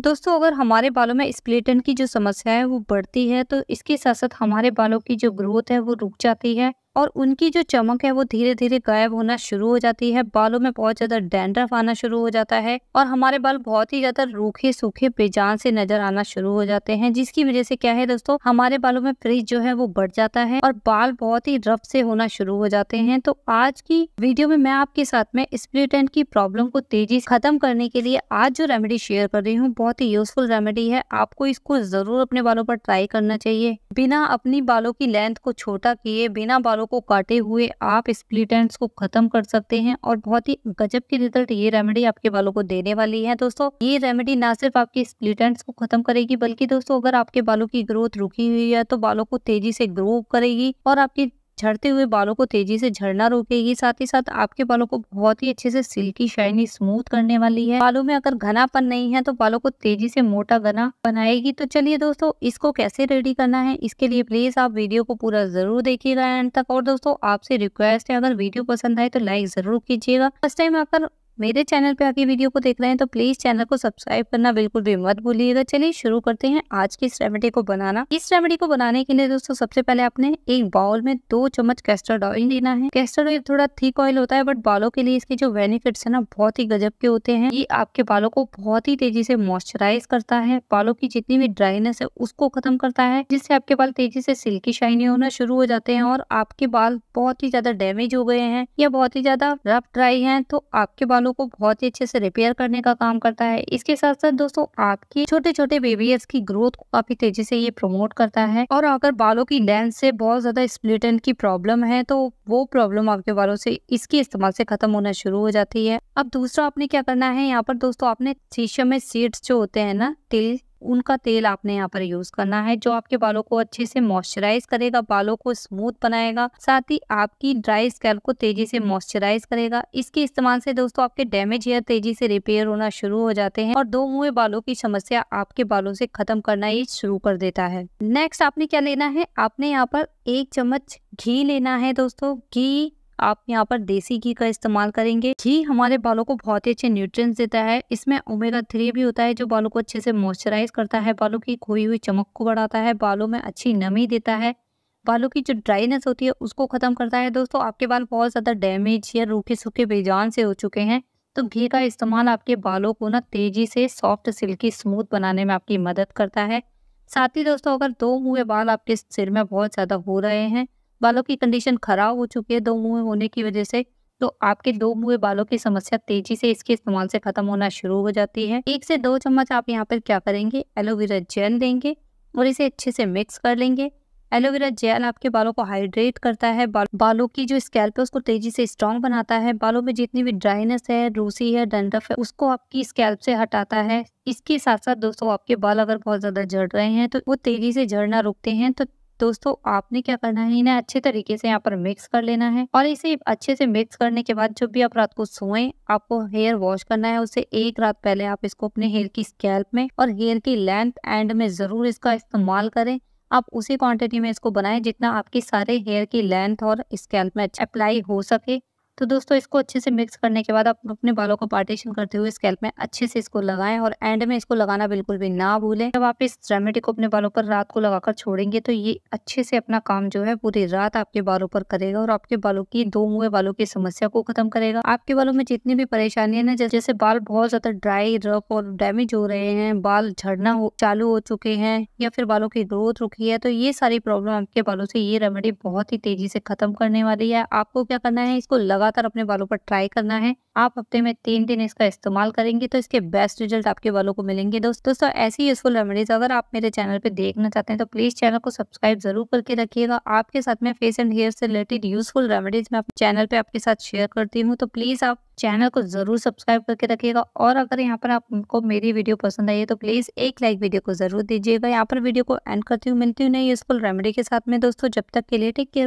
दोस्तों अगर हमारे बालों में स्प्लेटन की जो समस्या है वो बढ़ती है तो इसके साथ साथ हमारे बालों की जो ग्रोथ है वो रुक जाती है और उनकी जो चमक है वो धीरे धीरे गायब होना शुरू हो जाती है बालों में बहुत ज्यादा डेंड्रफ आना शुरू हो जाता है और हमारे बाल बहुत ही ज्यादा रूखे सूखे बेजान से नजर आना शुरू हो जाते हैं जिसकी वजह से क्या है दोस्तों हमारे बालों में फ्रिज जो है वो बढ़ जाता है और बाल बहुत ही रफ से होना शुरू हो जाते हैं तो आज की वीडियो में मैं आपके साथ में स्प्लिट एंड की प्रॉब्लम को तेजी से खत्म करने के लिए आज जो रेमेडी शेयर कर रही हूँ बहुत ही यूजफुल रेमेडी है आपको इसको जरूर अपने बालों पर ट्राई करना चाहिए बिना अपनी बालों की लेंथ को छोटा किए बिना बालों को काटे हुए आप स्प्लिट एंड्स को खत्म कर सकते हैं और बहुत ही गजब की रिजल्ट ये रेमेडी आपके बालों को देने वाली है दोस्तों ये रेमेडी ना सिर्फ आपके स्प्लिट एंड्स को खत्म करेगी बल्कि दोस्तों अगर आपके बालों की ग्रोथ रुकी हुई है तो बालों को तेजी से ग्रो करेगी और आपकी झड़ते हुए बालों को तेजी से झड़ना रोकेगी साथ ही साथ आपके बालों को बहुत ही अच्छे से सिल्की शाइनी स्मूथ करने वाली है बालों में अगर घनापन नहीं है तो बालों को तेजी से मोटा घना बनाएगी तो चलिए दोस्तों इसको कैसे रेडी करना है इसके लिए प्लीज आप वीडियो को पूरा जरूर देखिएगा एंड तक और दोस्तों आपसे रिक्वेस्ट है अगर वीडियो पसंद आए तो लाइक जरूर कीजिएगा फर्स्ट टाइम अगर मेरे चैनल पे आके वीडियो को देख रहे हैं तो प्लीज चैनल को सब्सक्राइब करना बिल्कुल भी मत भूलिएगा चलिए शुरू करते हैं आज की इस रेमेडी को बनाना इस रेमेडी को बनाने के लिए दोस्तों सबसे पहले आपने एक बाउल में दो चम्मच कैस्टर्ड ऑयल लेना है कैस्टर्ड ऑयल थोड़ा थिक ऑयल होता है बट बालों के लिए इसके जो बेनिफिट है ना बहुत ही गजब के होते हैं ये आपके बालों को बहुत ही तेजी से मॉइस्चराइज करता है बालों की जितनी भी ड्राइनेस है उसको खत्म करता है जिससे आपके बाल तेजी से सिल्की शाइनी होना शुरू हो जाते हैं और आपके बाल बहुत ही ज्यादा डैमेज हो गए हैं या बहुत ही ज्यादा रफ ड्राई है तो आपके बालों बालों को बहुत ही अच्छे से रिपेयर करने का काम करता है इसके साथ साथ दोस्तों आपकी छोटे छोटे बेबीज की ग्रोथ को काफी तेजी से ये प्रमोट करता है और अगर बालों की लेंथ से बहुत ज्यादा स्प्लिट एंड की प्रॉब्लम है तो वो प्रॉब्लम आपके बालों से इसके इस्तेमाल से खत्म होना शुरू हो जाती है अब दूसरा आपने क्या करना है यहाँ पर दोस्तों आपने शीशम में सीड्स जो होते हैं ना तिल उनका तेल आपने यहाँ पर यूज करना है जो आपके बालों को अच्छे से मॉइस्चराइज करेगा बालों को स्मूथ बनाएगा साथ ही आपकी ड्राई स्कैल्प को तेजी से मॉइस्चराइज करेगा इसके इस्तेमाल से दोस्तों आपके डैमेज हेयर तेजी से रिपेयर होना शुरू हो जाते हैं और दो मुँह बालों की समस्या आपके बालों से खत्म करना ही शुरू कर देता है नेक्स्ट आपने क्या लेना है आपने यहाँ पर एक चम्मच घी लेना है दोस्तों घी आप यहाँ पर देसी घी का इस्तेमाल करेंगे घी हमारे बालों को बहुत ही अच्छे न्यूट्रिएंट्स देता है इसमें ओमेगा थ्री भी होता है जो बालों को अच्छे से मॉइस्चराइज करता है बालों की खोई हुई चमक को बढ़ाता है बालों में अच्छी नमी देता है बालों की जो ड्राइनेस होती है उसको ख़त्म करता है दोस्तों आपके बाल बहुत ज़्यादा डैमेज या रूखे सूखे बेजान से हो चुके हैं तो घी का इस्तेमाल आपके बालों को ना तेज़ी से सॉफ्ट सिल्की स्मूथ बनाने में आपकी मदद करता है साथ ही दोस्तों अगर दो हुए बाल आपके सिर में बहुत ज़्यादा हो रहे हैं बालों की कंडीशन खराब हो चुकी है दो मुहे होने की वजह से तो आपके दो मुहे बालों की समस्या तेजी से इसके इस्तेमाल से खत्म होना शुरू हो जाती है एक से दो चम्मच आप यहाँ पर क्या करेंगे एलोवेरा जेल देंगे और इसे अच्छे से मिक्स कर लेंगे एलोवेरा जेल आपके बालों को हाइड्रेट करता है बाल, बालों की जो स्कैल्प है उसको तेजी से स्ट्रॉन्ग बनाता है बालों में जितनी भी ड्राइनेस है रूसी है डंडफ है उसको आपकी स्कैल्प से हटाता है इसके साथ साथ दोस्तों आपके बाल अगर बहुत ज्यादा झड़ रहे हैं तो वो तेजी से झड़ना रुकते हैं तो दोस्तों आपने क्या करना है इन्हें अच्छे तरीके से यहाँ पर मिक्स कर लेना है और इसे अच्छे से मिक्स करने के बाद जब भी आप रात को सोए आपको हेयर वॉश करना है उससे एक रात पहले आप इसको अपने हेयर की स्कैल्प में और हेयर की लेंथ एंड में जरूर इसका इस्तेमाल करें आप उसी क्वांटिटी में इसको बनाएं जितना आपकी सारे हेयर की लेंथ और स्कैल्प में अप्लाई हो सके तो दोस्तों इसको अच्छे से मिक्स करने के बाद आप अपने बालों को पार्टीशन करते हुए स्कैल्प में अच्छे से इसको लगाएं और एंड में इसको लगाना बिल्कुल भी ना भूलें जब आप इस रेमेडी को अपने बालों पर रात को लगाकर छोड़ेंगे तो ये अच्छे से अपना काम जो है पूरी रात आपके बालों पर करेगा और आपके बालों की दो मुए बालों की समस्या को खत्म करेगा आपके बालों में जितनी भी परेशानियां ना जैसे बाल बहुत ज्यादा ड्राई रफ और डैमेज हो रहे हैं बाल झड़ना चालू हो चुके हैं या फिर बालों की ग्रोथ रुकी है तो ये सारी प्रॉब्लम आपके बालों से ये रेमेडी बहुत ही तेजी से खत्म करने वाली है आपको क्या करना है इसको लगा लगातार अपने बालों पर ट्राई करना है आप हफ्ते में तीन दिन इसका इस्तेमाल करेंगे तो इसके बेस्ट रिजल्ट आपके बालों को मिलेंगे दोस्तों दोस्तों ऐसी यूजफुल रेमेडीज अगर आप मेरे चैनल पे देखना चाहते हैं तो प्लीज चैनल को सब्सक्राइब जरूर करके रखिएगा आपके साथ में फेस एंड हेयर से रिलेटेड यूजफुल रेमेडीज मैं अपने चैनल पे आपके साथ शेयर करती हूँ तो प्लीज आप चैनल को जरूर सब्सक्राइब करके रखिएगा और अगर यहाँ पर आपको मेरी वीडियो पसंद आई है तो प्लीज एक लाइक वीडियो को जरूर दीजिएगा यहाँ पर वीडियो को एंड करती हूँ मिलती हूँ नई यूजफुल रेमेडी के साथ में दोस्तों जब तक के लिए टेक केयर